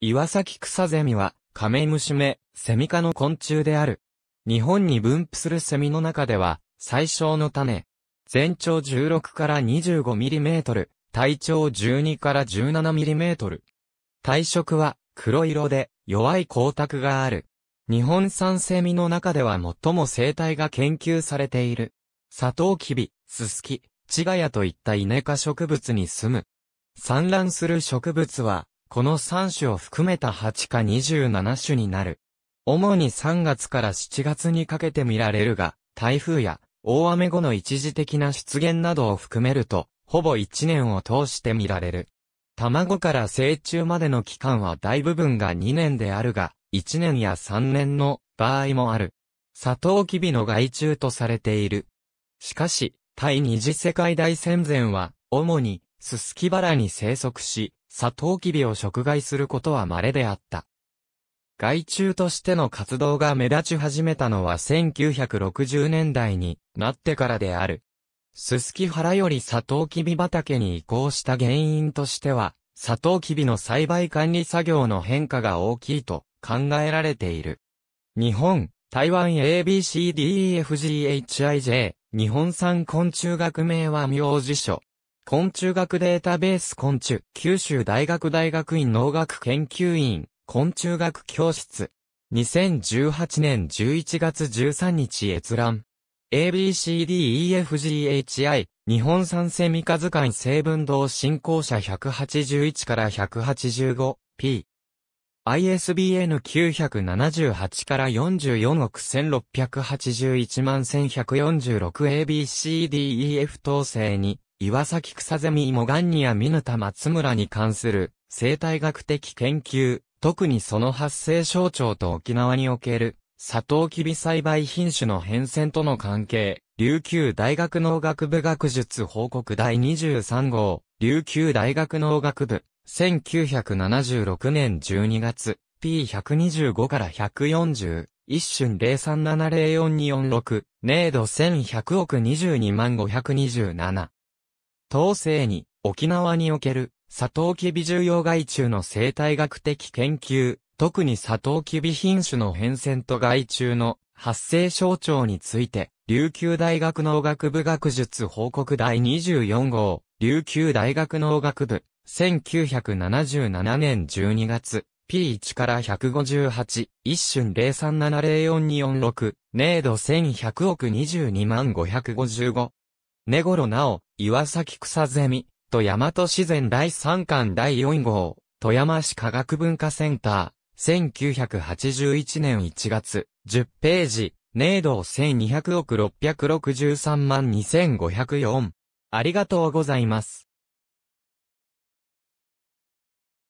岩崎草ゼミは、カメムシ目、セミ科の昆虫である。日本に分布するセミの中では、最小の種。全長16から25ミリメートル、体長12から17ミリメートル。体色は黒色で弱い光沢がある。日本産セミの中では最も生態が研究されている。サトウキビ、ススキ、チガヤといったイネ科植物に住む。産卵する植物はこの3種を含めた8か27種になる。主に3月から7月にかけて見られるが、台風や大雨後の一時的な出現などを含めると、ほぼ1年を通して見られる。卵から成虫までの期間は大部分が2年であるが、1年や3年の場合もある。サトウキビの害虫とされている。しかし、対二次世界大戦前は、主にススキバラに生息し、サトウキビを食害することは稀であった。害虫としての活動が目立ち始めたのは1960年代になってからである。ススキ原よりサトウキビ畑に移行した原因としては、サトウキビの栽培管理作業の変化が大きいと考えられている。日本、台湾 ABCDEFGHIJ、日本産昆虫学名は名字書。昆虫学データベース昆虫、九州大学大学院農学研究院、昆虫学教室。2018年11月13日閲覧。ABCDEFGHI、日本産セミカ図鑑成分堂進行者181から 185P。ISBN 978から44億1681万 1146ABCDEF 統制に岩崎草ゼミイモガンニアミヌタ松村に関する生態学的研究、特にその発生象徴と沖縄における、サトウキビ栽培品種の変遷との関係、琉球大学農学部学術報告第23号、琉球大学農学部、1976年12月、P125 から140、一瞬03704246、0度。ド1100億22万527。東西に沖縄におけるサトウキビ重要害虫の生態学的研究、特にサトウキビ品種の変遷と害虫の発生象徴について、琉球大学農学部学術報告第24号、琉球大学農学部、1977年12月、P1 から158、一瞬0370446、ネ度1100億22万555。根頃なお、岩崎草ゼミ、と大和自然第3巻第4号、富山市科学文化センター、1981年1月、10ページ、ネード1200億663万2504。ありがとうございます。